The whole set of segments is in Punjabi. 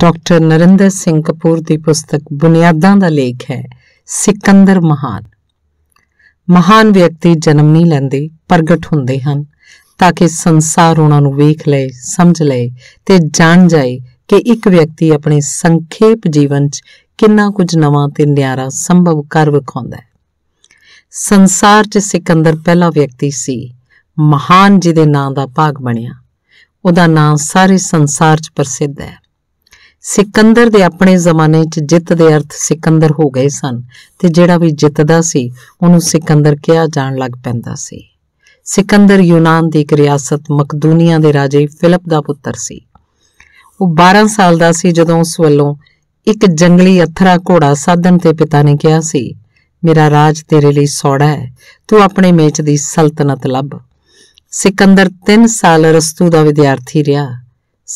ਡਾਕਟਰ ਨਰਿੰਦਰ ਸਿੰਘ ਕਪੂਰ ਦੀ ਪੁਸਤਕ ਬੁਨਿਆਦਾਂ ਦਾ ਲੇਖ ਹੈ ਸਿਕੰਦਰ ਮਹਾਨ ਮਹਾਨ ਵਿਅਕਤੀ ਜਨਮ ਨਹੀਂ ਲੈਂਦੇ ਪ੍ਰਗਟ ਹੁੰਦੇ ਹਨ ਤਾਂ ਕਿ ਸੰਸਾਰ ਉਹਨਾਂ ਨੂੰ ਵੇਖ ਲਏ ਸਮਝ ਲਏ ਤੇ ਜਾਣ ਜਾਏ ਕਿ ਇੱਕ ਵਿਅਕਤੀ ਆਪਣੇ ਸੰਖੇਪ ਜੀਵਨ 'ਚ ਕਿੰਨਾ ਕੁਝ ਨਵਾਂ ਤੇ ਨਿਆਰਾ ਸੰਭਵ ਕਰ ਵਿਖਾਉਂਦਾ ਹੈ ਸੰਸਾਰ 'ਚ ਸਿਕੰਦਰ ਪਹਿਲਾ ਵਿਅਕਤੀ ਸੀ ਮਹਾਨ ਜਿਹਦੇ ਨਾਂ ਦਾ ਭਾਗ ਬਣਿਆ ਉਹਦਾ ਨਾਂ ਸਾਰੇ ਸੰਸਾਰ 'ਚ ਪ੍ਰਸਿੱਧ ਹੈ ਸਿਕੰਦਰ ਦੇ ਆਪਣੇ ਜ਼ਮਾਨੇ 'ਚ ਜਿੱਤ ਦੇ ਅਰਥ ਸਿਕੰਦਰ ਹੋ ਗਏ ਸਨ ਤੇ ਜਿਹੜਾ ਵੀ ਜਿੱਤਦਾ ਸੀ ਉਹਨੂੰ ਸਿਕੰਦਰ ਕਿਹਾ ਜਾਣ ਲੱਗ ਪੈਂਦਾ ਸੀ ਸਿਕੰਦਰ ਯੂਨਾਨ ਦੀ ਇੱਕ ਰਿਆਸਤ ਮਕਦੂਨੀਆ ਦੇ ਰਾਜੇ ਫਿਲਪ ਦਾ ਪੁੱਤਰ ਸੀ ਉਹ 12 ਸਾਲ ਦਾ ਸੀ ਜਦੋਂ ਉਸ ਵੱਲੋਂ ਇੱਕ ਜੰਗਲੀ ਅਥਰਾ ਘੋੜਾ ਸਾਧਣ ਤੇ ਪਿਤਾ ਨੇ ਕਿਹਾ ਸੀ ਮੇਰਾ ਰਾਜ ਤੇਰੇ ਲਈ ਸੌੜਾ ਹੈ ਤੂੰ ਆਪਣੇ ਮੇਚ ਦੀ ਸਲਤਨਤ ਲੱਭ ਸਿਕੰਦਰ 3 ਸਾਲ ਰਸਤੂ ਦਾ ਵਿਦਿਆਰਥੀ ਰਿਹਾ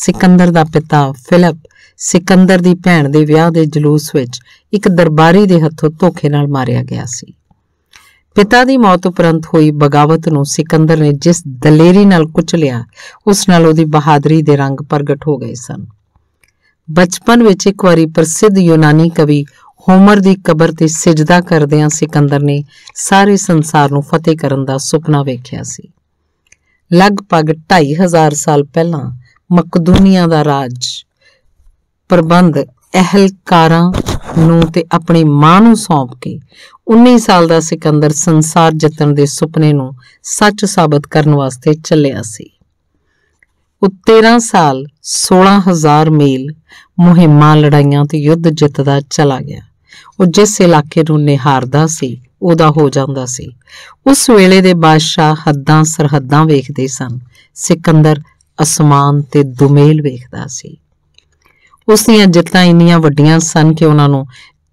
ਸਿਕੰਦਰ ਦਾ ਪਿਤਾ ਫਿਲਪ ਸਿਕੰਦਰ ਦੀ ਭੈਣ ਦੇ ਵਿਆਹ ਦੇ ਜਲੂਸ ਵਿੱਚ ਇੱਕ ਦਰਬਾਰੀ ਦੇ ਹੱਥੋਂ ਧੋਖੇ ਨਾਲ ਮਾਰਿਆ ਗਿਆ ਸੀ ਪਿਤਾ ਦੀ ਮੌਤ ਉਪਰੰਤ ਹੋਈ ਬਗਾਵਤ ਨੂੰ ਸਿਕੰਦਰ ਨੇ ਜਿਸ ਦਲੇਰੀ ਨਾਲ ਕੁਚਲਿਆ ਉਸ ਨਾਲ ਉਹਦੀ ਬਹਾਦਰੀ ਦੇ ਰੰਗ ਪ੍ਰਗਟ ਹੋ ਗਏ ਸਨ ਬਚਪਨ ਵਿੱਚ ਇੱਕ ਵਾਰੀ ਪ੍ਰਸਿੱਧ ਯੂਨਾਨੀ ਕਵੀ ਹੋਮਰ ਦੀ ਕਬਰ ਤੇ ਸਜਦਾ ਕਰਦਿਆਂ ਸਿਕੰਦਰ ਨੇ ਸਾਰੇ ਸੰਸਾਰ ਨੂੰ ਫਤਿਹ ਕਰਨ ਦਾ ਸੁਪਨਾ ਵੇਖਿਆ ਸੀ ਲਗਭਗ 2500 ਸਾਲ ਪਹਿਲਾਂ ਮਕਦੂਨੀਆ ਦਾ ਰਾਜ ਪ੍ਰਬੰਧ ਅਹਲਕਾਰਾਂ ਨੂੰ ਤੇ ਆਪਣੀ ਮਾਂ ਨੂੰ ਸੌਂਪ ਕੇ 19 ਸਾਲ ਦਾ ਸਿਕੰਦਰ ਸੰਸਾਰ ਜਤਨ ਦੇ ਸੁਪਨੇ ਨੂੰ ਸੱਚ ਸਾਬਤ ਕਰਨ ਵਾਸਤੇ ਚੱਲਿਆ ਸੀ ਉਹ 13 ਸਾਲ 16000 ਮੀਲ ਮੁਹਿੰਮਾਂ ਲੜਾਈਆਂ ਤੇ ਯੁੱਧ ਜਿੱਤਦਾ ਚਲਾ ਗਿਆ ਉਹ ਜਿਸ ਇਲਾਕੇ ਨੂੰ ਨਿਹਾਰਦਾ ਸੀ ਉਹਦਾ ਹੋ ਜਾਂਦਾ ਸੀ ਉਸ ਵੇਲੇ ਦੇ ਬਾਦਸ਼ਾਹ ਹੱਦਾਂ ਸਰਹੱਦਾਂ ਵੇਖਦੇ ਸਨ ਸਿਕੰਦਰ ਅਸਮਾਨ ਤੇ ਦੁਮੇਲ ਵੇਖਦਾ ਸੀ ਉਸ ਦੀਆਂ ਜਿੱਤਾਂ ਇੰਨੀਆਂ ਵੱਡੀਆਂ ਸਨ ਕਿ ਉਹਨਾਂ ਨੂੰ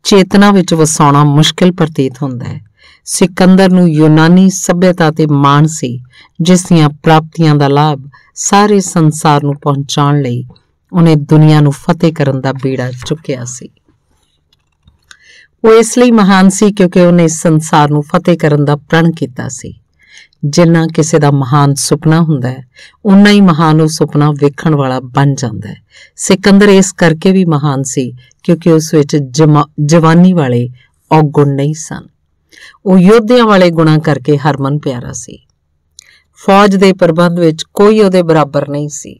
ਚੇਤਨਾ ਵਿੱਚ ਵਸਾਉਣਾ ਮੁਸ਼ਕਲ ਪ੍ਰਤੀਤ ਹੁੰਦਾ ਹੈ ਸਿਕੰਦਰ ਨੂੰ ਯੂਨਾਨੀ ਸਭਿਅਤਾ ਤੇ ਮਾਣ ਸੀ ਜਿਸ ਦੀਆਂ ਪ੍ਰਾਪਤੀਆਂ ਦਾ ਲਾਭ ਸਾਰੇ ਸੰਸਾਰ ਨੂੰ ਪਹੁੰਚਾਉਣ ਲਈ ਉਹਨੇ ਦੁਨੀਆ ਨੂੰ ਫਤਿਹ ਕਰਨ ਦਾ ਬੀੜਾ ਚੁੱਕਿਆ ਸੀ ਉਹ ਇਸ ਲਈ ਮਹਾਨ ਸੀ ਕਿਉਂਕਿ ਉਹਨੇ ਸੰਸਾਰ ਨੂੰ ਫਤਿਹ ਕਰਨ ਦਾ ਪ੍ਰਣ ਕੀਤਾ ਸੀ ਜਿੰਨਾ ਕਿਸੇ ਦਾ ਮਹਾਨ ਸੁਪਨਾ ਹੁੰਦਾ ਹੈ ਉਨਾ ਹੀ ਮਹਾਨ ਉਹ ਸੁਪਨਾ ਵੇਖਣ ਵਾਲਾ ਬਣ ਜਾਂਦਾ ਹੈ ਸਿਕੰਦਰ ਇਸ ਕਰਕੇ ਵੀ ਮਹਾਨ ਸੀ ਕਿਉਂਕਿ ਉਸ ਵਿੱਚ ਜਵਾਨੀ ਵਾਲੇ ਔਗੁਣ ਨਹੀਂ ਸਨ ਉਹ ਯੋਧਿਆਂ ਵਾਲੇ ਗੁਣਾ ਕਰਕੇ ਹਰਮਨ ਪਿਆਰਾ ਸੀ ਫੌਜ ਦੇ ਪ੍ਰਬੰਧ ਵਿੱਚ ਕੋਈ ਉਹਦੇ ਬਰਾਬਰ ਨਹੀਂ ਸੀ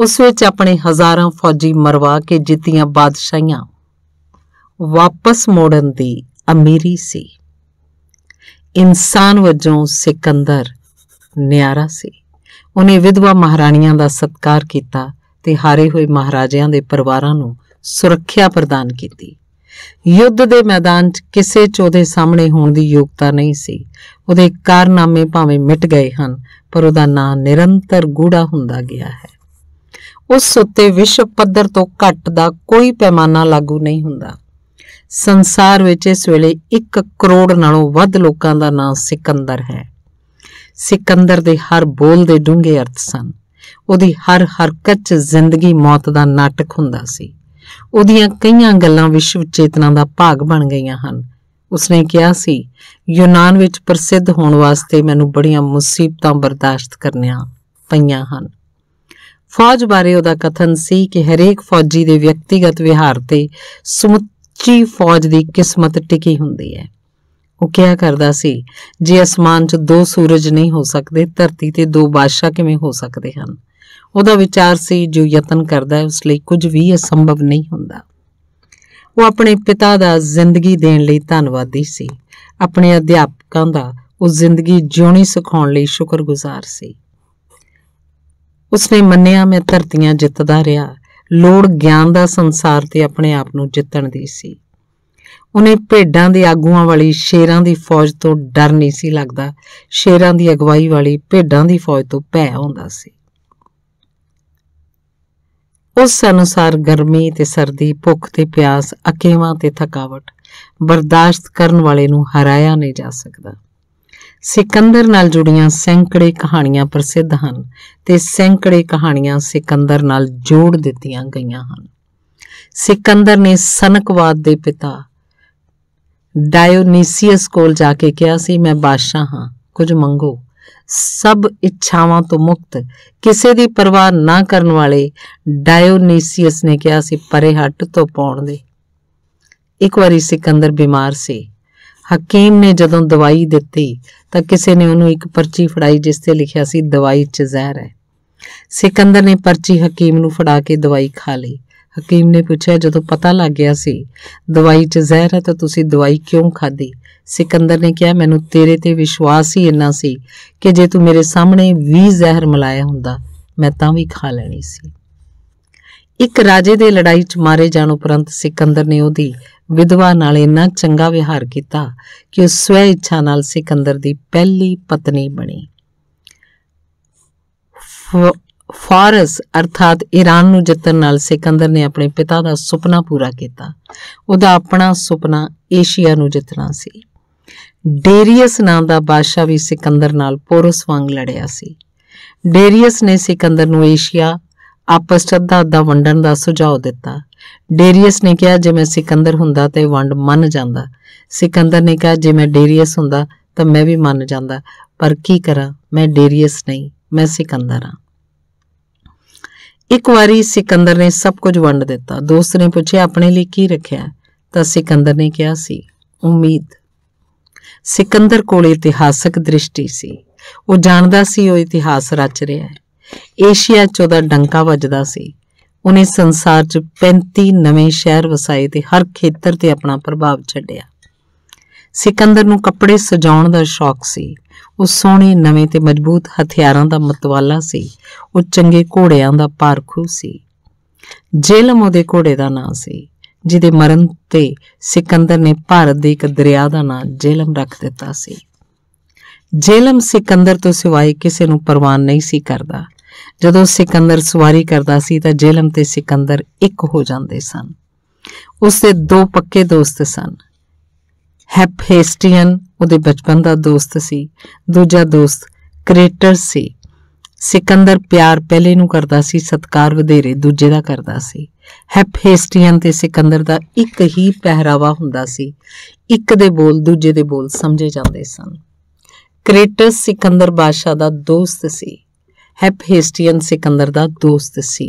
ਉਸ ਵਿੱਚ ਆਪਣੇ ਹਜ਼ਾਰਾਂ ਫੌਜੀ ਮਰਵਾ ਕੇ ਜਿੱਤੀਆਂ ਬਾਦਸ਼ਾਹੀਆਂ ਵਾਪਸ ਮੋੜਨ ਦੀ ਅਮੀਰੀ ਸੀ ਇਨਸਾਨ ਵਜੋਂ ਸਿਕੰਦਰ ਨਿਆਰਾ ਸੀ ਉਹਨੇ ਵਿਧਵਾ ਮਹਾਰਾਣੀਆਂ ਦਾ ਸਤਕਾਰ ਕੀਤਾ ਤੇ ਹਾਰੇ ਹੋਏ ਮਹਾਰਾਜਿਆਂ ਦੇ ਪਰਿਵਾਰਾਂ ਨੂੰ ਸੁਰੱਖਿਆ ਪ੍ਰਦਾਨ ਕੀਤੀ ਯੁੱਧ ਦੇ ਮੈਦਾਨ 'ਚ ਕਿਸੇ ਚੋਦੇ ਸਾਹਮਣੇ ਹੋਣ ਦੀ ਯੋਗਤਾ ਨਹੀਂ ਸੀ ਉਹਦੇ ਕਾਰਨਾਮੇ ਭਾਵੇਂ ਮਿਟ ਗਏ ਹਨ ਪਰ ਉਹਦਾ ਨਾਂ ਨਿਰੰਤਰ ਗੂੜਾ ਹੁੰਦਾ ਗਿਆ ਹੈ ਉਸ ਉੱਤੇ ਵਿਸ਼ਵ ਪੱਧਰ ਤੋਂ ਘੱਟ ਦਾ ਕੋਈ ਪੈਮਾਨਾ ਲਾਗੂ ਨਹੀਂ ਹੁੰਦਾ ਸੰਸਾਰ ਵਿੱਚ ਇਸ ਵੇਲੇ 1 ਕਰੋੜ ਨਾਲੋਂ ਵੱਧ ਲੋਕਾਂ ਦਾ ਨਾਮ ਸਿਕੰਦਰ ਹੈ ਸਿਕੰਦਰ ਦੇ ਹਰ ਬੋਲ ਦੇ ਡੂੰਘੇ ਅਰਥ ਸਨ ਉਹਦੀ ਹਰ ਹਰਕਤ 'ਚ ਜ਼ਿੰਦਗੀ ਮੌਤ ਦਾ ਨਾਟਕ ਹੁੰਦਾ ਸੀ ਉਹਦੀਆਂ ਕਈਆਂ ਗੱਲਾਂ ਵਿਸ਼ਵ ਚੇਤਨਾ ਦਾ ਭਾਗ ਬਣ ਗਈਆਂ ਹਨ ਉਸਨੇ ਕਿਹਾ ਸੀ ਯੂਨਾਨ ਵਿੱਚ ਪ੍ਰਸਿੱਧ ਹੋਣ ਵਾਸਤੇ ਮੈਨੂੰ ਬੜੀਆਂ ਮੁਸੀਬਤਾਂ ਬਰਦਾਸ਼ਤ ਕਰਨੀਆਂ ਪਈਆਂ ਹਨ ਫੌਜ ਬਾਰੇ ਉਹਦਾ ਕਥਨ ਸੀ ਕਿ ਹਰੇਕ ਫੌਜੀ ਦੇ ਵਿਅਕਤੀਗਤ ਵਿਹਾਰ ਤੇ ਸਮੁੱਤ ਸੱਚੀ ਫੌਜ ਦੀ ਕਿਸਮਤ ਟਿਕੀ ਹੁੰਦੀ ਹੈ ਉਹ ਕਿਹਾ ਕਰਦਾ ਸੀ ਜੇ ਅਸਮਾਨ 'ਚ ਦੋ ਸੂਰਜ ਨਹੀਂ ਹੋ ਸਕਦੇ ਧਰਤੀ ਤੇ ਦੋ ਬਾਦਸ਼ਾਹ ਕਿਵੇਂ ਹੋ ਸਕਦੇ ਹਨ ਉਹਦਾ ਵਿਚਾਰ ਸੀ ਜੋ ਯਤਨ ਕਰਦਾ ਹੈ ਉਸ ਲਈ ਕੁਝ ਵੀ ਅਸੰਭਵ ਨਹੀਂ ਹੁੰਦਾ ਉਹ ਆਪਣੇ ਪਿਤਾ ਦਾ ਜ਼ਿੰਦਗੀ ਦੇਣ ਲਈ ਧੰਨਵਾਦੀ ਸੀ ਆਪਣੇ ਅਧਿਆਪਕਾਂ ਦਾ ਉਹ ਜ਼ਿੰਦਗੀ ਜਿਉਣੀ ਸਿਖਾਉਣ ਲਈ ਸ਼ੁਕਰਗੁਜ਼ਾਰ ਸੀ ਉਸਨੇ ਮੰਨਿਆ ਮੈਂ ਧਰਤੀਆਂ ਜਿੱਤਦਾ ਰਿਹਾ ਲੋੜ ਗਿਆਨ ਦਾ ਸੰਸਾਰ ਤੇ ਆਪਣੇ ਆਪ ਨੂੰ ਜਿੱਤਣ ਦੀ ਸੀ ਉਹਨੇ ਭੇਡਾਂ ਦੇ ਆਗੂਆਂ ਵਾਲੀ ਸ਼ੇਰਾਂ ਦੀ ਫੌਜ ਤੋਂ ਡਰ ਨਹੀਂ ਸੀ ਲੱਗਦਾ ਸ਼ੇਰਾਂ ਦੀ ਅਗਵਾਈ ਵਾਲੀ ਭੇਡਾਂ ਦੀ ਫੌਜ ਤੋਂ ਭੈ ਆਉਂਦਾ ਸੀ ਉਸ ਅਨੁਸਾਰ ਗਰਮੀ ਤੇ ਸਰਦੀ ਭੁੱਖ ਤੇ ਪਿਆਸ ਅਕੇਵਾਂ ਤੇ ਥਕਾਵਟ ਬਰਦਾਸ਼ਤ ਕਰਨ ਵਾਲੇ ਨੂੰ ਹਰਾਇਆ ਨਹੀਂ ਜਾ ਸਕਦਾ ਸਿਕੰਦਰ ਨਾਲ ਜੁੜੀਆਂ ਸੈਂਕੜੇ ਕਹਾਣੀਆਂ ਪ੍ਰਸਿੱਧ ਹਨ ਤੇ ਸੈਂਕੜੇ ਕਹਾਣੀਆਂ ਸਿਕੰਦਰ ਨਾਲ ਜੋੜ ਦਿੱਤੀਆਂ ਗਈਆਂ ਹਨ ਸਿਕੰਦਰ ਨੇ ਸਨਕਵਾਦ ਦੇ ਪਿਤਾ ਡਾਇਓਨੀਸੀਅਸ ਕੋਲ ਜਾ ਕੇ ਕਿਹਾ ਸੀ ਮੈਂ ਬਾਦਸ਼ਾਹ ਹਾਂ ਕੁਝ ਮੰਗੋ ਸਭ ਇੱਛਾਵਾਂ ਤੋਂ ਮੁਕਤ ਕਿਸੇ ਦੀ ਪਰਵਾਹ ਨਾ ਕਰਨ ਵਾਲੇ ਡਾਇਓਨੀਸੀਅਸ ਨੇ ਕਿਹਾ ਸੀ ਪਰੇ ਹੱਟ ਤੋਂ ਪਾਉਣ ਦੇ ਇੱਕ ਵਾਰੀ ਸਿਕੰਦਰ ਬਿਮਾਰ ਸੀ ਹਕੀਮ ਨੇ ਜਦੋਂ ਦਵਾਈ ਦਿੱਤੀ ਤਾਂ ਕਿਸੇ ਨੇ ਉਹਨੂੰ ਇੱਕ ਪਰਚੀ ਫੜਾਈ ਜਿਸ ਤੇ ਲਿਖਿਆ ਸੀ ਦਵਾਈ 'ਚ ਜ਼ਹਿਰ ਹੈ ਸਿਕੰਦਰ ਨੇ ਪਰਚੀ ਹਕੀਮ ਨੂੰ ਫੜਾ ਕੇ ਦਵਾਈ ਖਾ ਲਈ ਹਕੀਮ ਨੇ ਪੁੱਛਿਆ ਜਦੋਂ ਪਤਾ ਲੱਗ ਗਿਆ ਸੀ ਦਵਾਈ 'ਚ ਜ਼ਹਿਰ ਹੈ ਤਾਂ ਤੁਸੀਂ ਦਵਾਈ ਕਿਉਂ ਖਾਧੀ ਸਿਕੰਦਰ ਨੇ ਕਿਹਾ ਮੈਨੂੰ ਤੇਰੇ ਤੇ ਵਿਸ਼ਵਾਸ ਹੀ ਇੰਨਾ ਸੀ ਕਿ ਜੇ ਤੂੰ ਮੇਰੇ ਸਾਹਮਣੇ 20 ਜ਼ਹਿਰ ਮਲਾਇਆ ਹੁੰਦਾ ਮੈਂ ਤਾਂ ਵੀ ਖਾ ਲੈਣੀ ਸੀ ਇੱਕ ਰਾਜੇ ਦੇ ਲੜਾਈ 'ਚ ਮਾਰੇ ਜਾਣ ਉਪਰੰਤ ਸਿਕੰਦਰ ਨੇ ਉਹਦੀ ਵਿਧਵਾ ਨਾਲ ਇੰਨਾ ਚੰਗਾ ਵਿਹਾਰ ਕੀਤਾ ਕਿ ਉਹ ਸਵੈ ਇੱਛਾ ਨਾਲ ਸਿਕੰਦਰ ਦੀ ਪਹਿਲੀ ਪਤਨੀ ਬਣੀ ਫਾਰਸ ਅਰਥਾਤ ਈਰਾਨ ਨੂੰ ਜਿੱਤਣ ਨਾਲ ਸਿਕੰਦਰ ਨੇ ਆਪਣੇ ਪਿਤਾ ਦਾ ਸੁਪਨਾ ਪੂਰਾ ਕੀਤਾ ਉਹਦਾ ਆਪਣਾ ਸੁਪਨਾ ਏਸ਼ੀਆ ਨੂੰ ਜਿੱਤਣਾ ਸੀ ਡੇਰੀਅਸ ਨਾਮ ਦਾ ਬਾਦਸ਼ਾਹ ਵੀ ਸਿਕੰਦਰ ਨਾਲ ਪੋਰਸ ਵਾਂਗ ਲੜਿਆ ਸੀ ਡੇਰੀਅਸ ਨੇ ਸਿਕੰਦਰ ਨੂੰ ਏਸ਼ੀਆ ਆਪਸ ਅੱਧਾ ਦਾ ਵੰਡਣ ਦਾ ਸੁਝਾਅ ਦਿੱਤਾ ਡੇਰੀਅਸ ਨੇ ਕਿਹਾ ਜੇ ਮੈਂ ਸਿਕੰਦਰ ਹੁੰਦਾ ਤੇ ਵੰਡ ਮੰਨ ਜਾਂਦਾ ਸਿਕੰਦਰ ਨੇ ਕਿਹਾ ਜੇ ਮੈਂ ਡੇਰੀਅਸ ਹੁੰਦਾ ਤਾਂ ਮੈਂ ਵੀ ਮੰਨ ਜਾਂਦਾ ਪਰ ਕੀ ਕਰਾਂ ਮੈਂ ਡੇਰੀਅਸ ਨਹੀਂ ਮੈਂ ਸਿਕੰਦਰ ਹਾਂ ਇੱਕ ਵਾਰੀ ਸਿਕੰਦਰ ਨੇ ਸਭ ਕੁਝ ਵੰਡ ਦਿੱਤਾ ਦੋਸਤ ਨੇ ਪੁੱਛਿਆ ਆਪਣੇ ਲਈ ਕੀ ਰੱਖਿਆ ਤਾਂ ਸਿਕੰਦਰ ਨੇ ਕਿਹਾ ਸੀ ਉਮੀਦ ਸਿਕੰਦਰ ਕੋਲ ਇਤਿਹਾਸਕ ਦ੍ਰਿਸ਼ਟੀ ਸੀ ਉਹ ਜਾਣਦਾ ਸੀ ਉਹ ਇਤਿਹਾਸ ਰਚ ਰਿਹਾ ਹੈ ਏਸ਼ੀਆ 'ਚ ਉਹਦਾ ਡੰਕਾ ਵੱਜਦਾ ਸੀ ਉਹਨੇ ਸੰਸਾਰ 'ਚ 35 ਨਵੇਂ ਸ਼ਹਿਰ ਵਸਾਏ ਤੇ ਹਰ ਖੇਤਰ ਤੇ ਆਪਣਾ ਪ੍ਰਭਾਵ ਛੱਡਿਆ ਸਿਕੰਦਰ ਨੂੰ ਕੱਪੜੇ ਸਜਾਉਣ ਦਾ ਸ਼ੌਕ ਸੀ ਉਹ ਸੋਹਣੇ ਨਵੇਂ ਤੇ ਮਜ਼ਬੂਤ ਹਥਿਆਰਾਂ ਦਾ ਮਤਵਾਲਾ ਸੀ ਉਹ ਚੰਗੇ ਘੋੜਿਆਂ ਦਾ ਪਾਰਖੂ ਸੀ ਜੇਲਮ ਉਹਦੇ ਘੋੜੇ ਦਾ ਨਾਂ ਸੀ ਜਿਹਦੇ ਮਰਨ ਤੇ ਸਿਕੰਦਰ ਨੇ ਭਾਰਤ ਦੇ ਇੱਕ ਦਰਿਆ ਦਾ ਨਾਂ ਜੇਲਮ ਰੱਖ ਦਿੱਤਾ ਸੀ ਜੇਲਮ ਸਿਕੰਦਰ ਤੋਂ ਸਿਵਾਏ ਕਿਸੇ ਨੂੰ ਪਰਵਾਹ ਨਹੀਂ ਸੀ ਕਰਦਾ ਜਦੋਂ ਸਿਕੰਦਰ ਸਵਾਰੀ ਕਰਦਾ ਸੀ ਤਾਂ ਜੇਲਮ ਤੇ ਸਿਕੰਦਰ ਇੱਕ ਹੋ ਜਾਂਦੇ ਸਨ ਉਸ ਦੇ ਦੋ ਪੱਕੇ ਦੋਸਤ ਸਨ ਹੈਪਹੇਸਟੀਅਨ ਉਹਦੇ ਬਚਪਨ ਦਾ ਦੋਸਤ ਸੀ ਦੂਜਾ ਦੋਸਤ ਕ੍ਰੇਟਰ ਸੀ ਸਿਕੰਦਰ ਪਿਆਰ ਪਹਿਲੇ ਨੂੰ ਕਰਦਾ ਸੀ ਸਤਕਾਰ ਵਧੇਰੇ ਦੂਜੇ ਦਾ ਕਰਦਾ ਸੀ ਹੈਪਹੇਸਟੀਅਨ ਤੇ ਸਿਕੰਦਰ ਦਾ ਇੱਕ ਹੀ ਪਹਿਰਾਵਾ ਹੁੰਦਾ ਸੀ ਇੱਕ ਦੇ ਬੋਲ ਦੂਜੇ ਦੇ ਬੋਲ ਸਮਝੇ ਜਾਂਦੇ ਸਨ ਕ੍ਰੇਟਸ ਸਿਕੰਦਰ ਬਾਦਸ਼ਾਹ ਦਾ ਦੋਸਤ ਸੀ ਹੈਪਹੇਸਟੀਅਨ ਸਿਕੰਦਰ ਦਾ ਦੋਸਤ ਸੀ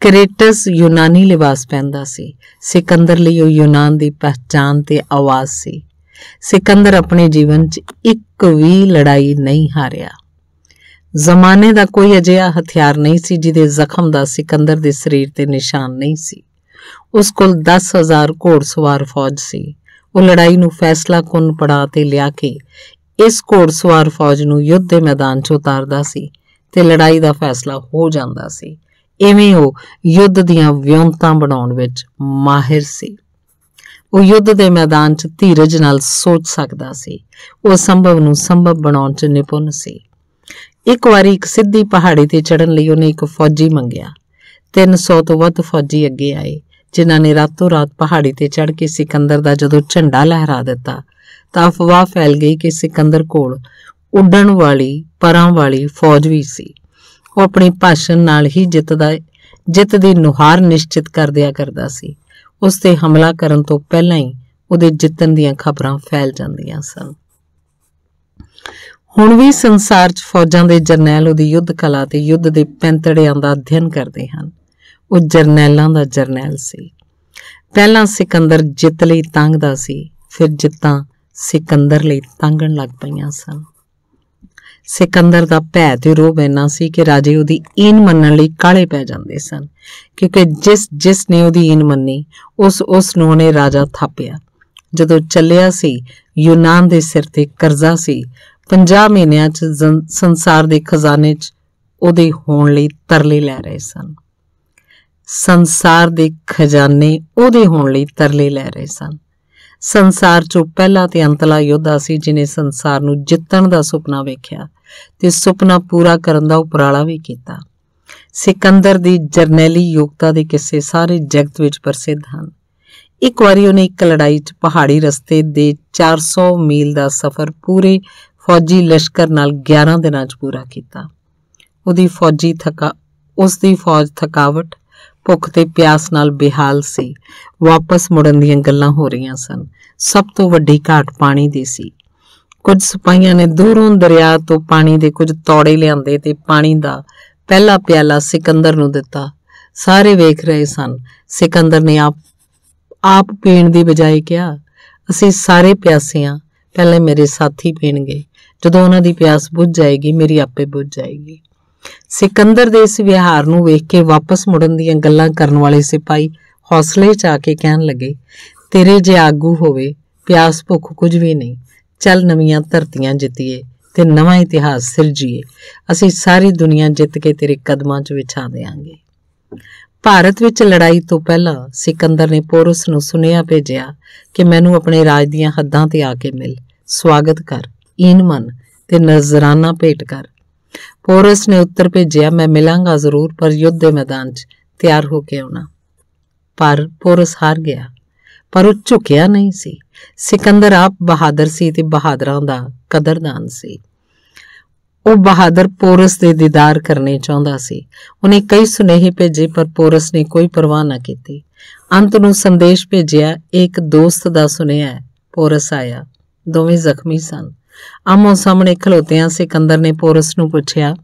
ਕ੍ਰੇਟਸ ਯੂਨਾਨੀ ਲਿਬਾਸ ਪਹਿਨਦਾ ਸੀ ਸਿਕੰਦਰ ਲਈ ਉਹ ਯੂਨਾਨ ਦੀ ਪਛਾਣ ਤੇ ਆਵਾਜ਼ ਸੀ ਸਿਕੰਦਰ ਆਪਣੇ ਜੀਵਨ 'ਚ ਇੱਕ ਵੀ ਲੜਾਈ ਨਹੀਂ ਹਾਰਿਆ ਜ਼ਮਾਨੇ ਦਾ ਕੋਈ ਅਜਿਹਾ ਹਥਿਆਰ ਨਹੀਂ ਸੀ ਜਿਹਦੇ ਜ਼ਖਮ ਦਾ ਸਿਕੰਦਰ ਦੇ ਸਰੀਰ ਤੇ ਨਿਸ਼ਾਨ ਨਹੀਂ ਸੀ ਉਸ ਕੋਲ 10000 ਘੋੜਸਵਾਰ ਫੌਜ ਸੀ ਉਹ ਲੜਾਈ ਨੂੰ ਫੈਸਲਾ ਕੁੰਨ ਪੜਾ ਤੇ ਲਿਆ ਕੇ ਇਸ ਘੋੜਸਵਾਰ ਫੌਜ ਨੂੰ ਯੁੱਧ ਦੇ ਮੈਦਾਨ 'ਚ ਉਤਾਰਦਾ ਸੀ ਤੇ ਲੜਾਈ ਦਾ ਫੈਸਲਾ ਹੋ ਜਾਂਦਾ ਸੀ ਇਵੇਂ ਉਹ ਯੁੱਧ ਦੀਆਂ ਵਿਉਂਤਾਂ ਬਣਾਉਣ ਵਿੱਚ ਮਾਹਿਰ ਸੀ ਉਹ ਯੁੱਧ ਦੇ ਮੈਦਾਨ 'ਚ ਧੀਰਜ ਨਾਲ ਸੋਚ ਸਕਦਾ ਸੀ ਉਹ ਸੰਭਵ ਨੂੰ ਸੰਭਵ ਬਣਾਉਣ 'ਚ ਨਿਪੁੰਨ ਸੀ ਇੱਕ ਵਾਰੀ ਇੱਕ ਸਿੱਧੀ ਪਹਾੜੀ ਤੇ ਚੜਨ ਲਈ ਉਹਨੇ ਇੱਕ ਫੌਜੀ ਮੰਗਿਆ 300 ਤੋਂ ਵੱਧ ਫੌਜੀ ਅੱਗੇ ਆਏ ਜਿਨ੍ਹਾਂ ਨੇ ਰਾਤੋਂ ਰਾਤ ਪਹਾੜੀ ਤੇ ਚੜ ਕੇ ਸਿਕੰਦਰ ਦਾ ਜਦੋਂ ਝੰਡਾ ਲਹਿਰਾ ਦਿੱਤਾ ਤਾਂ ਅਫਵਾਹ ਫੈਲ ਗਈ ਕਿ ਸਿਕੰਦਰ ਕੋਲ ਉੱਡਣ ਵਾਲੀ ਪਰਾਂ ਵਾਲੀ ਫੌਜ ਵੀ ਸੀ ਉਹ ਆਪਣੇ ਭਾਸ਼ਣ ਨਾਲ ਹੀ ਜਿੱਤ ਦਾ ਜਿੱਤ ਦੀ ਨੁਹਾਰ ਨਿਸ਼ਚਿਤ ਕਰ ਦਿਆ ਕਰਦਾ ਸੀ ਉਸ ਤੇ ਹਮਲਾ ਕਰਨ ਤੋਂ ਪਹਿਲਾਂ ਹੀ ਉਹਦੇ ਜਿੱਤਣ ਦੀਆਂ ਖਬਰਾਂ ਫੈਲ ਜਾਂਦੀਆਂ ਸਨ ਹੁਣ ਵੀ ਸੰਸਾਰ 'ਚ ਫੌਜਾਂ ਦੇ ਜਰਨੈਲ ਉਹਦੀ ਯੁੱਧ ਕਲਾ ਤੇ ਯੁੱਧ ਦੇ ਪੈਂਤੜਿਆਂ ਦਾ ਅਧਿਐਨ ਕਰਦੇ ਹਨ ਉਹ ਜਰਨੈਲਾਂ ਦਾ ਜਰਨੈਲ ਸੀ ਪਹਿਲਾਂ ਸਿਕੰਦਰ ਜਿੱਤ ਲਈ ਤੰਗਦਾ ਸੀ ਫਿਰ ਜਿੱਤਾਂ ਸਿਕੰਦਰ ਲਈ ਤੰਗਣ ਲੱਗ ਪਈਆਂ ਸਨ ਸਿਕੰਦਰ ਦਾ ਭੈ ਤੇ ਰੋਬ ਇੰਨਾ ਸੀ ਕਿ ਰਾਜੇ ਉਹਦੀ ਈਨ ਮੰਨਣ ਲਈ ਕਾਲੇ ਪੈ ਜਾਂਦੇ ਸਨ ਕਿਉਂਕਿ ਜਿਸ ਜਿਸ ਨੇ ਉਹਦੀ ਈਨ ਮੰਨੀ ਉਸ ਉਸ ਨੂੰ ਉਹਨੇ ਰਾਜਾ ਥਾਪਿਆ ਜਦੋਂ ਚੱਲਿਆ ਸੀ ਯੂਨਾਨ ਦੇ ਸਿਰ ਤੇ ਕਰਜ਼ਾ ਸੀ 50 ਮਹੀਨਿਆਂ 'ਚ ਸੰਸਾਰ ਦੇ ਖਜ਼ਾਨੇ 'ਚ ਉਹਦੇ ਹੋਣ ਲਈ ਤਰਲੇ ਲੈ ਰਹੇ ਸਨ ਸੰਸਾਰ ਦੇ ਖਜ਼ਾਨੇ ਉਹਦੇ ਹੋਣ ਲਈ ਤਰਲੇ ਲੈ ਰਹੇ ਸਨ ਸੰਸਾਰ ਚੋਂ ਪਹਿਲਾ ਤੇ ਅੰਤਲਾ ਯੋਧਾ ਸੀ ਜਿਨੇ ਸੰਸਾਰ ਨੂੰ ਜਿੱਤਣ ਦਾ ਸੁਪਨਾ ਵੇਖਿਆ ਤੇ ਸੁਪਨਾ ਪੂਰਾ ਕਰਨ ਦਾ ਉਪਰਾਲਾ ਵੀ ਕੀਤਾ ਸਿਕੰਦਰ ਦੀ ਜਰਨੈਲੀ ਯੋਗਤਾ ਦੇ ਕਿੱਸੇ ਸਾਰੇ ਜਗਤ ਵਿੱਚ ਪ੍ਰਸਿੱਧ ਹਨ ਇੱਕ ਵਾਰੀ ਉਹਨੇ ਇੱਕ ਲੜਾਈ 'ਚ ਪਹਾੜੀ ਰਸਤੇ ਦੇ 400 ਮੀਲ ਦਾ ਸਫ਼ਰ ਪੂਰੇ ਫੌਜੀ ਲਸ਼ਕਰ ਨਾਲ 11 ਦਿਨਾਂ 'ਚ ਪੂਰਾ ਕੀਤਾ ਉਹਦੀ ਫੌਜੀ ਥਕਾ ਉਸ ਦੀ ਫੌਜ ਥਕਾਵਟ ਭੁੱਖ ਤੇ ਪਿਆਸ ਨਾਲ ਬਿਹਾਲ ਸੀ ਵਾਪਸ ਮੁੜਨ ਦੀਆਂ ਗੱਲਾਂ ਹੋ ਰਹੀਆਂ ਸਨ ਸਭ ਤੋਂ ਵੱਡੀ ਘਾਟ ਪਾਣੀ ਦੀ ਸੀ ਕੁਝ ਸਿਪਾਹੀਆਂ ਨੇ ਦੂਰੋਂ ਦਰਿਆ ਤੋਂ ਪਾਣੀ ਦੇ ਕੁਝ ਤੌੜੇ ਲਿਆਂਦੇ ਤੇ ਪਾਣੀ ਦਾ ਪਹਿਲਾ ਪਿਆਲਾ ਸਿਕੰਦਰ ਨੂੰ ਦਿੱਤਾ ਸਾਰੇ ਵੇਖ ਰਹੇ ਸਨ ਸਿਕੰਦਰ ਨੇ ਆਪ ਆਪ ਪੀਣ ਦੀ ਬਜਾਏ ਕਿਹਾ ਅਸੀਂ ਸਾਰੇ ਪਿਆਸੇ ਆ ਪਹਿਲੇ ਮੇਰੇ ਸਾਥੀ ਪੀਣਗੇ ਜਦੋਂ ਉਹਨਾਂ ਦੀ ਪਿਆਸ ਬੁੱਝ ਜਾਏਗੀ ਮੇਰੀ ਆਪੇ ਬੁੱਝ ਜਾਏਗੀ ਸਿਕੰਦਰ ਦੇ ਇਸ ਵਿਹਾਰ ਨੂੰ ਵੇਖ ਕੇ ਵਾਪਸ ਮੁੜਨ ਦੀਆਂ ਗੱਲਾਂ ਕਰਨ ਵਾਲੇ ਸਿਪਾਹੀ ਹੌਸਲੇ 'ਚ ਆ ਕੇ ਕਹਿਣ ਲੱਗੇ ਤੇਰੇ ਜੇ ਆਗੂ ਹੋਵੇ ਪਿਆਸ ਭੁੱਖ ਕੁਝ ਵੀ ਨਹੀਂ ਚੱਲ ਨਵੀਆਂ ਧਰਤੀਆਂ ਜਿੱਤੀਏ ਤੇ ਨਵਾਂ ਇਤਿਹਾਸ ਸਿਰਜੀਏ ਅਸੀਂ ਸਾਰੀ ਦੁਨੀਆ ਜਿੱਤ ਕੇ ਤੇਰੇ ਕਦਮਾਂ 'ਚ ਵਿਛਾ ਦੇਵਾਂਗੇ ਭਾਰਤ ਵਿੱਚ ਲੜਾਈ ਤੋਂ ਪਹਿਲਾਂ ਸਿਕੰਦਰ ਨੇ ਪੋਰਸ ਨੂੰ ਸੁਨੇਹਾ ਭੇਜਿਆ ਕਿ ਮੈਨੂੰ ਆਪਣੇ ਰਾਜ ਦੀਆਂ ਹੱਦਾਂ ਤੇ ਆ ਕੇ ਮਿਲ ਸਵਾਗਤ ਕਰ ਇਨਮਨ ਤੇ ਨਜ਼ਰਾਨਾ ਭੇਟ ਕਰ ਪੋਰਸ ਨੇ ਉੱਤਰ ਭੇਜਿਆ ਮੈਂ ਮਿਲਾਂਗਾ ਜ਼ਰੂਰ ਪਰ ਯੁੱਧ ਦੇ ਮੈਦਾਨ 'ਚ ਤਿਆਰ ਹੋ ਕੇ ਆਉਣਾ ਪਰ ਪੋਰਸ ਹਾਰ ਗਿਆ ਪਰ ਉਹ ਝੁਕਿਆ ਨਹੀਂ ਸੀ ਸਿਕੰਦਰ ਆਪ ਬਹਾਦਰ ਸੀ ਤੇ ਬਹਾਦਰਾਂ ਦਾ ਕਦਰਦਾਨ ਸੀ ਉਹ ਬਹਾਦਰ ਪੋਰਸ ਦੇ ਦੀਦਾਰ ਕਰਨੇ ਚਾਹੁੰਦਾ ਸੀ ਉਹਨੇ ਕਈ ਸੁਨੇਹੇ ਭੇਜੇ ਪਰ ਪੋਰਸ ਨੇ ਕੋਈ ਪਰਵਾਹ ਨਾ ਕੀਤੀ ਅੰਤ ਨੂੰ ਸੰਦੇਸ਼ ਭੇਜਿਆ ਇੱਕ ਦੋਸਤ ਦਾ ਸੁਨੇਹਾ ਪੋਰਸ ਆਇਆ ਦੋਵੇਂ ਜ਼ਖਮੀ ਸਨ ਆਮੋ ਸਾਹਮਣੇ ਖਲੋਤਿਆਂ ਸਿਕੰਦਰ ਨੇ ਪੋਰਸ ਨੂੰ ਪੁੱਛਿਆ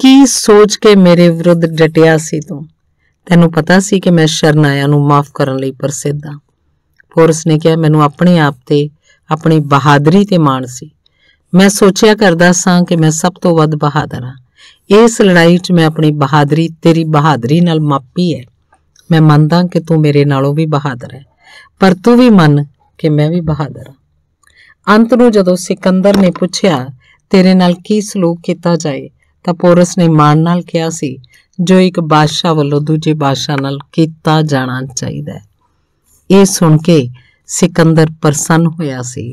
ਕੀ ਸੋਚ ਕੇ ਮੇਰੇ ਵਿਰੁੱਧ ਡਟਿਆ ਸੀ ਤੂੰ ਤੈਨੂੰ ਪਤਾ ਸੀ ਕਿ ਮੈਂ ਸ਼ਰਨਾਇਆ ਨੂੰ ਮਾਫ ਕਰਨ ਲਈ ਪ੍ਰਸਿੱਧ ਹਾਂ ਪੋਰਸ ਨੇ ਕਿਹਾ ਮੈਨੂੰ ਆਪਣੇ ਆਪ ਤੇ ਆਪਣੀ ਬਹਾਦਰੀ ਤੇ ਮਾਣ ਸੀ ਮੈਂ ਸੋਚਿਆ ਕਰਦਾ ਸਾਂ ਕਿ ਮੈਂ ਸਭ ਤੋਂ ਵੱਧ ਬਹਾਦਰ ਹਾਂ ਇਸ ਲੜਾਈ 'ਚ ਮੈਂ ਆਪਣੀ ਬਹਾਦਰੀ ਤੇਰੀ ਬਹਾਦਰੀ ਨਾਲ ਮਾਪੀ ਹੈ ਮੈਂ ਮੰਨਦਾ ਕਿ ਤੂੰ ਮੇਰੇ ਨਾਲੋਂ ਵੀ ਬਹਾਦਰ ਹੈ ਪਰ ਤੂੰ ਵੀ ਮੰਨ ਕਿ ਮੈਂ ਵੀ ਬਹਾਦਰ ਹਾਂ ਅੰਤ ਨੂੰ ਜਦੋਂ ਸਿਕੰਦਰ ਨੇ ਪੁੱਛਿਆ ਤੇਰੇ ਨਾਲ ਕੀ ਸਲੂਕ ਕੀਤਾ ਜਾਏ ਤਾਂ ਪੋਰਸ ਨੇ ਮਾਨ ਨਾਲ ਕਿਹਾ ਸੀ ਜੋ ਇੱਕ ਬਾਦਸ਼ਾਹ ਵੱਲੋਂ ਦੂਜੇ ਬਾਦਸ਼ਾਹ ਨਾਲ ਕੀਤਾ ਜਾਣਾ ਚਾਹੀਦਾ ਹੈ ਇਹ ਸੁਣ ਕੇ ਸਿਕੰਦਰ ਪ੍ਰਸੰਨ ਹੋਇਆ ਸੀ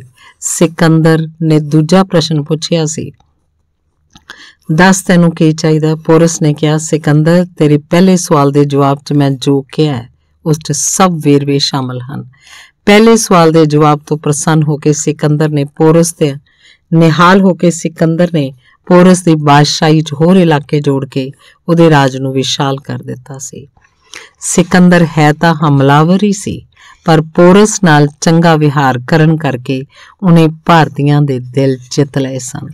ਸਿਕੰਦਰ ਨੇ ਦੂਜਾ ਪ੍ਰਸ਼ਨ ਪੁੱਛਿਆ ਸੀ ਦੱਸ ਤੈਨੂੰ ਕੀ ਚਾਹੀਦਾ ਪੋਰਸ ਨੇ ਕਿਹਾ ਸਿਕੰਦਰ ਤੇਰੇ ਪਹਿਲੇ ਸਵਾਲ ਦੇ ਜਵਾਬ 'ਚ ਮੈਂ ਜੋ ਕਿਹਾ ਉਸ 'ਚ ਸਭ ਵੇਰਵੇ ਸ਼ਾਮਲ ਹਨ ਪਹਿਲੇ ਸਵਾਲ ਦੇ ਜਵਾਬ ਤੋਂ ਪ੍ਰਸੰਨ ਹੋ ਕੇ ਸਿਕੰਦਰ ਨੇ ਪੋਰਸ ਤੇ ਨਿਹਾਲ ਹੋ ਕੇ ਸਿਕੰਦਰ ਨੇ ਪੋਰਸ ਦੀ ਬਾਦਸ਼ਾਹੀ 'ਚ ਹੋਰ ਇਲਾਕੇ ਜੋੜ ਕੇ ਉਹਦੇ ਰਾਜ ਨੂੰ ਵਿਸ਼ਾਲ ਕਰ ਦਿੱਤਾ ਸੀ ਸਿਕੰਦਰ ਹੈ ਤਾਂ ਹਮਲਾਵਰ ਹੀ ਸੀ ਪਰ ਪੋਰਸ ਨਾਲ ਚੰਗਾ ਵਿਹਾਰ ਕਰਨ ਕਰਕੇ ਉਹਨੇ ਭਾਰਤੀਆਂ ਦੇ ਦਿਲ ਜਿੱਤ ਲਏ ਸਨ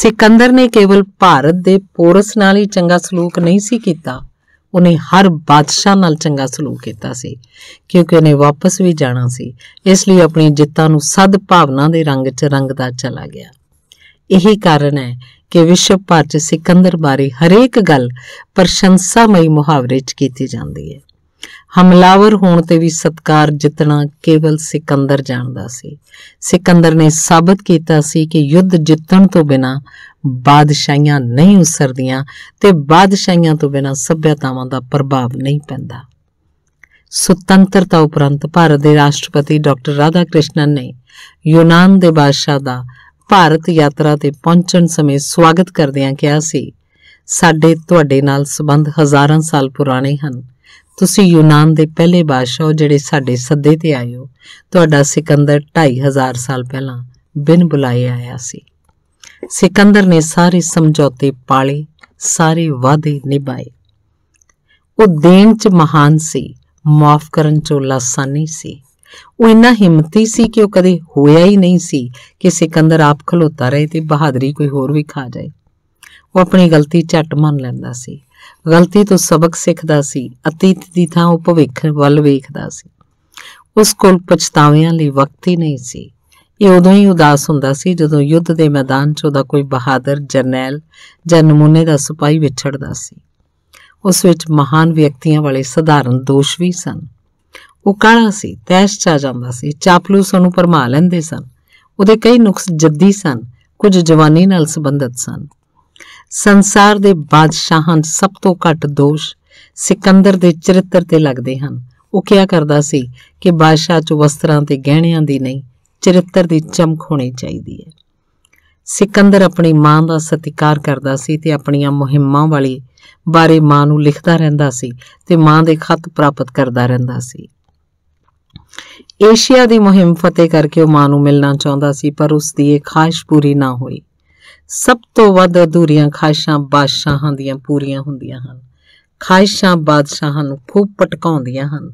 ਸਿਕੰਦਰ ਨੇ ਕੇਵਲ ਭਾਰਤ ਦੇ ਪੋਰਸ ਨਾਲ ਹੀ ਚੰਗਾ ਸਲੂਕ ਨਹੀਂ ਸੀ ਕੀਤਾ ਉਹਨੇ ਹਰ ਬਾਦਸ਼ਾਹ ਨਾਲ ਚੰਗਾ ਸਲੂਕ ਕੀਤਾ ਸੀ ਕਿਉਂਕਿ ਉਹਨੇ ਵਾਪਸ ਵੀ ਜਾਣਾ ਸੀ ਇਸ ਲਈ ਆਪਣੀ ਜਿੱਤਾਂ ਨੂੰ ਸਦ ਭਾਵਨਾ ਦੇ ਰੰਗ 'ਚ ਰੰਗਦਾ ਚਲਾ ਗਿਆ ਇਹੀ ਕਾਰਨ ਹੈ ਕਿ ਵਿਸ਼ਵ ਭਰ 'ਚ ਸਿਕੰਦਰ ਬਾਰੇ ਹਰੇਕ ਗੱਲ ਪ੍ਰਸ਼ੰਸਾਮਈ ਮੁਹਾਵਰੇ 'ਚ ਕੀਤੀ ਜਾਂਦੀ ਹੈ ਹਮਲਾਵਰ ਹੋਣ ਤੇ ਵੀ ਸਤਕਾਰ ਜਿੱਤਣਾ ਕੇਵਲ ਸਿਕੰਦਰ ਜਾਣਦਾ ਸੀ ਸਿਕੰਦਰ ਨੇ ਸਾਬਤ ਕੀਤਾ ਸੀ ਕਿ ਯੁੱਧ ਜਿੱਤਣ ਤੋਂ ਬਿਨਾ ਬਾਦਸ਼ਾਹੀਆਂ ਨਹੀਂ ਉਸਰਦੀਆਂ ਤੇ ਬਾਦਸ਼ਾਹੀਆਂ ਤੋਂ ਬਿਨਾਂ ਸਭਿਆਤਾਵਾਂ ਦਾ ਪ੍ਰਭਾਵ ਨਹੀਂ ਪੈਂਦਾ ਸੁਤੰਤਰਤਾ ਉਪਰੰਤ ਭਾਰਤ ਦੇ ਰਾਸ਼ਟਰਪਤੀ ਡਾਕਟਰ ਰਾਧਾ ਕ੍ਰਿਸ਼ਨਨ ਨੇ ਯੂਨਾਨ ਦੇ ਬਾਦਸ਼ਾਹ ਦਾ ਭਾਰਤ ਯਾਤਰਾ ਤੇ ਪਹੁੰਚਣ ਸਮੇਂ ਸਵਾਗਤ ਕਰਦਿਆਂ ਕਿਹਾ ਸੀ ਸਾਡੇ ਤੁਹਾਡੇ ਨਾਲ ਸਬੰਧ ਹਜ਼ਾਰਾਂ ਸਾਲ ਪੁਰਾਣੇ ਹਨ ਤੁਸੀਂ ਯੂਨਾਨ ਦੇ ਪਹਿਲੇ ਬਾਦਸ਼ਾਹ ਜਿਹੜੇ ਸਾਡੇ ਸੱਦੇ ਤੇ ਆਏ ਹੋ ਤੁਹਾਡਾ ਸਿਕੰਦਰ 2500 ਸਾਲ ਪਹਿਲਾਂ ਬਿਨ ਬੁਲਾਏ ਆਇਆ ਸੀ ਸਿਕੰਦਰ ਨੇ ਸਾਰੇ ਸਮਝੌਤੇ ਪਾਲੇ ਸਾਰੇ ਵਾਅਦੇ ਨਿਭਾਏ ਉਹ ਦੇਣ 'ਚ ਮਹਾਨ ਸੀ ਮਾਫ ਕਰਨ 'ਚ ਲਾਸਾ ਨਹੀਂ ਸੀ ਉਹ ਇੰਨਾ ਹਿੰਮਤੀ ਸੀ ਕਿ ਉਹ ਕਦੇ ਹੋਇਆ ਹੀ ਨਹੀਂ ਸੀ ਕਿ ਸਿਕੰਦਰ ਆਪ ਖਲੋਤਾ ਰਹੇ ਤੇ ਬਹਾਦਰੀ ਕੋਈ ਹੋਰ ਵੀ ਖਾ ਜਾਏ ਉਹ ਆਪਣੀ ਗਲਤੀ ਝੱਟ ਮੰਨ ਲੈਂਦਾ ਸੀ ਗਲਤੀ ਤੋਂ ਸਬਕ ਸਿੱਖਦਾ ਸੀ ਅਤੀਤ ਦੀ ਥਾਂ ਉਹ ਭਵਿੱਖ ਵੱਲ ਵੇਖਦਾ ਸੀ ਉਸ ਕੋਲ ਪਛਤਾਵਿਆਂ ਲਈ ਵਕਤ ਹੀ ਨਹੀਂ ਸੀ ਇਹ ਉਦੋਂ ਹੀ ਉਦਾਸ ਹੁੰਦਾ ਸੀ ਜਦੋਂ ਯੁੱਧ ਦੇ ਮੈਦਾਨ 'ਚ ਉਹਦਾ ਕੋਈ ਬਹਾਦਰ ਜਰਨੈਲ ਜਾਂ ਨਮੂਨੇ ਦਾ ਸਿਪਾਹੀ ਵਿਛੜਦਾ ਸੀ ਉਸ ਵਿੱਚ ਮਹਾਨ ਵਿਅਕਤੀਆਂ ਵਾਲੇ ਸਧਾਰਨ ਦੋਸ਼ ਵੀ ਸਨ ਉਹ ਕਾਲਾ ਸੀ ਤੈਸ਼ ਚਾ ਜਾਂਦਾ ਸੀ ਚਾਪਲੂਸ ਉਹਨੂੰ ਪਰਮਾ ਲੈਂਦੇ ਸਨ ਉਹਦੇ ਕਈ ਨੁਕਸ ਜੱਦੀ ਸਨ ਕੁਝ ਜਵਾਨੀ ਨਾਲ ਸੰਬੰਧਿਤ ਸਨ ਸੰਸਾਰ ਦੇ ਬਾਦਸ਼ਾਹਾਂ ਸਭ ਤੋਂ ਘੱਟ ਦੋਸ਼ ਸਿਕੰਦਰ ਦੇ ਚਰਿੱਤਰ ਤੇ ਲੱਗਦੇ ਹਨ ਉਹ ਕਿਹਾ ਕਰਦਾ ਸੀ ਕਿ ਬਾਦਸ਼ਾਹ ਚ ਵਸਤਰਾਂ ਤੇ ਗਹਿਣਿਆਂ ਦੀ ਨਹੀਂ ਚਰਿੱਤਰ ਦੀ ਚਮਕ ਹੋਣੀ ਚਾਹੀਦੀ ਹੈ ਸਿਕੰਦਰ ਆਪਣੀ ਮਾਂ ਦਾ ਸਤਿਕਾਰ ਕਰਦਾ ਸੀ ਤੇ ਆਪਣੀਆਂ ਮੁਹਿੰਮਾਂ ਵਾਲੀ ਬਾਰੇ ਮਾਂ ਨੂੰ ਲਿਖਦਾ ਰਹਿੰਦਾ ਸੀ ਤੇ ਮਾਂ ਦੇ ਖੱਤ ਪ੍ਰਾਪਤ ਕਰਦਾ ਰਹਿੰਦਾ ਸੀ ਏਸ਼ੀਆ ਦੀ ਮੁਹਿੰਮ ਫਤਿਹ ਕਰਕੇ ਉਹ ਮਾਂ ਨੂੰ ਮਿਲਣਾ ਚਾਹੁੰਦਾ ਸੀ ਪਰ ਉਸ ਦੀ ਇਹ ਖਾਹਿਸ਼ ਪੂਰੀ ਨਾ ਹੋਈ ਸਭ ਤੋਂ ਵੱਧ ਅਧੂਰੀਆਂ ਖਾਹਿਸ਼ਾਂ ਬਾਦਸ਼ਾਹਾਂ ਦੀਆਂ ਪੂਰੀਆਂ ਹੁੰਦੀਆਂ ਹਨ ਖਾਹਿਸ਼ਾਂ ਬਾਦਸ਼ਾਹਾਂ ਨੂੰ ਖੂਬ ਪਟਕਾਉਂਦੀਆਂ ਹਨ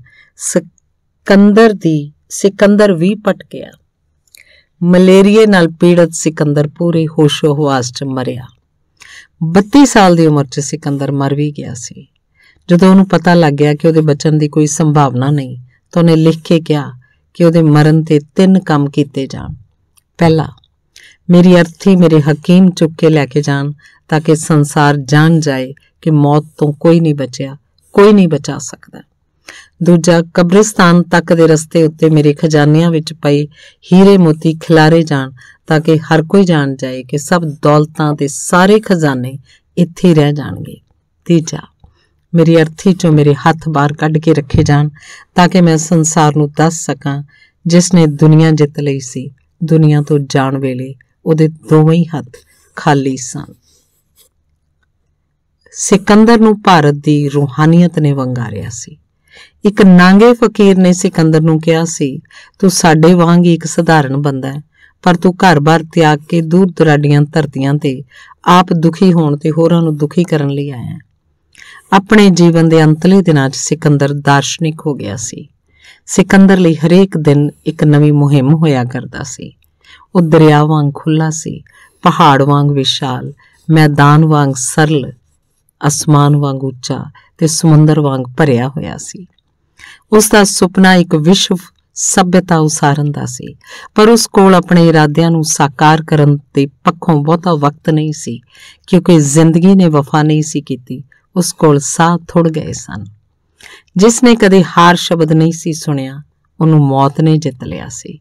ਸਿਕੰਦਰ ਦੀ ਸਿਕੰਦਰ ਵੀ ਪਟਕਿਆ ਮਲੇਰੀਏ ਨਾਲ ਪੀੜਤ ਸਿਕੰਦਰ ਪੂਰੇ ਹੋਸ਼ੋ-ਹਵਾਸ 'ਚ ਮਰਿਆ 32 ਸਾਲ ਦੀ ਉਮਰ 'ਚ ਸਿਕੰਦਰ ਮਰ ਵੀ ਗਿਆ ਸੀ ਜਦੋਂ ਉਹਨੂੰ ਪਤਾ ਲੱਗ ਗਿਆ ਕਿ ਉਹਦੇ ਬਚਣ ਦੀ ਕੋਈ ਸੰਭਾਵਨਾ ਨਹੀਂ ਤਾਂ ਉਹਨੇ ਲਿਖ ਕੇ ਕਿਹਾ ਕਿ ਉਹਦੇ ਮਰਨ ਤੇ ਤਿੰਨ ਕੰਮ ਕੀਤੇ ਜਾਣ ਪਹਿਲਾ ਮੇਰੀ ਅਰਥੀ ਮੇਰੇ ਹਕੀਮ ਚੁੱਕ ਕੇ ਲੈ ਕੇ ਜਾਣ ਤਾਂ ਕਿ ਸੰਸਾਰ ਜਾਣ ਜਾਏ ਕਿ ਮੌਤ ਤੋਂ ਕੋਈ ਨਹੀਂ ਬਚਿਆ ਕੋਈ ਨਹੀਂ ਬਚਾ ਸਕਦਾ ਦੂਜਾ ਕਬਰਿਸਤਾਨ ਤੱਕ ਦੇ ਰਸਤੇ ਉੱਤੇ ਮੇਰੇ ਖਜ਼ਾਨਿਆਂ ਵਿੱਚ ਪਏ ਹੀਰੇ ਮੋਤੀ ਖਿਲਾਰੇ ਜਾਣ ਤਾਂ ਕਿ ਹਰ ਕੋਈ ਜਾਣ ਜਾਏ ਕਿ ਸਭ ਦੌਲਤਾਂ ਤੇ ਸਾਰੇ ਖਜ਼ਾਨੇ ਇੱਥੇ ਰਹਿ ਜਾਣਗੇ ਤੀਜਾ ਮੇਰੀ ਅਰਥੀ ਚੋਂ ਮੇਰੇ ਹੱਥ ਬਾਹਰ ਕੱਢ ਕੇ ਰੱਖੇ ਜਾਣ ਤਾਂ ਕਿ ਮੈਂ ਸੰਸਾਰ ਨੂੰ ਦੱਸ ਸਕਾਂ ਜਿਸ ਨੇ ਦੁਨੀਆ ਜਿੱਤ ਲਈ ਸੀ ਦੁਨੀਆ ਤੋਂ ਜਾਣ ਵੇਲੇ ਉਹਦੇ ਦੋਵੇਂ ਹੀ ਹੱਥ ਖਾਲੀ ਸਨ ਸਿਕੰਦਰ ਨੂੰ ਭਾਰਤ ਦੀ ਰੂਹਾਨੀਅਤ ਨੇ ਵੰਗਾਰਿਆ ਸੀ ਇੱਕ ਨਾਂਗੇ ਫਕੀਰ ਨੇ ਸਿਕੰਦਰ ਨੂੰ ਕਿਹਾ ਸੀ ਤੂੰ ਸਾਡੇ ਵਾਂਗ ਹੀ ਇੱਕ ਸਧਾਰਨ ਬੰਦਾ ਹੈ ਪਰ ਤੂੰ ਘਰ-ਬਾਰ ਤਿਆਗ ਕੇ ਦੂਰ ਦੁਰਾਡੀਆਂ ਧਰਤੀਆਂ ਤੇ ਆਪ ਦੁਖੀ ਹੋਣ ਤੇ ਹੋਰਾਂ ਨੂੰ ਦੁਖੀ ਕਰਨ ਲਈ ਆਇਆ ਹੈ ਆਪਣੇ ਜੀਵਨ ਦੇ ਅੰਤਲੇ ਦਿਨਾਂ 'ਚ ਸਿਕੰਦਰ ਦਾਰਸ਼ਨਿਕ ਹੋ ਗਿਆ ਸੀ ਸਿਕੰਦਰ ਲਈ ਹਰੇਕ ਦਿਨ ਇੱਕ ਨਵੀਂ ਮੁਹਿੰਮ ਹੋਇਆ ਕਰਦਾ ਸੀ ਉਹ ਦਰਿਆ ਵਾਂਗ ਖੁੱਲਾ ਸੀ ਪਹਾੜ ਵਾਂਗ ਵਿਸ਼ਾਲ ਮੈਦਾਨ ਵਾਂਗ ਸਰਲ ਅਸਮਾਨ ਵਾਂਗ ਉੱਚਾ ਤੇ ਸਮੁੰਦਰ ਵਾਂਗ ਭਰਿਆ ਹੋਇਆ ਸੀ ਉਸ ਦਾ ਸੁਪਨਾ ਇੱਕ ਵਿਸ਼ਵ ਸਭਿਅਤਾ ਉਸਾਰਨ ਦਾ ਸੀ ਪਰ ਉਸ ਕੋਲ ਆਪਣੇ ਇਰਾਦਿਆਂ ਨੂੰ ਸਾਕਾਰ ਕਰਨ ਤੇ ਪੱਖੋਂ ਬਹੁਤਾ ਵਕਤ ਨਹੀਂ ਸੀ ਕਿਉਂਕਿ ਜ਼ਿੰਦਗੀ ਨੇ ਵਫਾ ਨਹੀਂ ਸੀ ਕੀਤੀ ਉਸ ਕੋਲ ਸਾਹ ਥੁੜ ਗਏ ਸਨ ਜਿਸ ਨੇ ਕਦੇ ਹਾਰ ਸ਼ਬਦ ਨਹੀਂ ਸੀ ਸੁਣਿਆ ਉਹਨੂੰ ਮੌਤ ਨੇ ਜਿੱਤ ਲਿਆ ਸੀ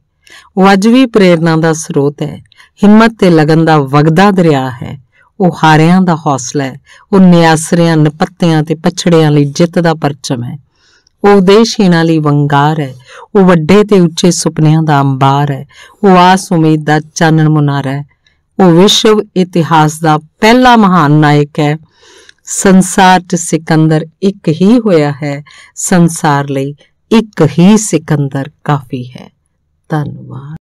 ਉਹ ਅੱਜ ਵੀ ਪ੍ਰੇਰਣਾ ਦਾ ਸਰੋਤ ਹੈ ਹਿੰਮਤ ਤੇ ਲਗਨ ਦਾ ਵਗਦਾ ਦਰਿਆ ਹੈ ਉਹ ਹਾਰਿਆਂ ਦਾ ਹੌਸਲਾ ਹੈ ਉਹ ਨਿਆਸਰਿਆਂ ਨਪੱਤਿਆਂ ਤੇ ਪਛੜਿਆਂ ਲਈ ਜਿੱਤ ਦਾ ਪਰਚਮ ਹੈ ਉਹ ਉਦੇਸ਼ਹੀਣਾਂ ਲਈ ਵੰਗਾਰ ਹੈ ਉਹ ਵੱਡੇ ਤੇ ਉੱਚੇ ਸੁਪਨਿਆਂ ਦਾ ਅੰਬਾਰ ਹੈ ਉਹ ਆਸ ਉਮੀਦ ਦਾ ਚਾਨਣ ਮੁਨਾਰਾ ਹੈ ਉਹ ਵਿਸ਼ਵ ਇਤਿਹਾਸ ਦਾ ਪਹਿਲਾ ਮਹਾਨ ਨਾਇਕ ਹੈ ਸੰਸਾਰ 'ਚ ਸਿਕੰਦਰ ਇੱਕ ਹੀ ਹੋਇਆ ਹੈ ਸੰਸਾਰ ਲਈ ਇੱਕ ਹੀ ਸਿਕੰਦਰ ਕਾਫੀ ਹੈ ਧੰਨਵਾਦ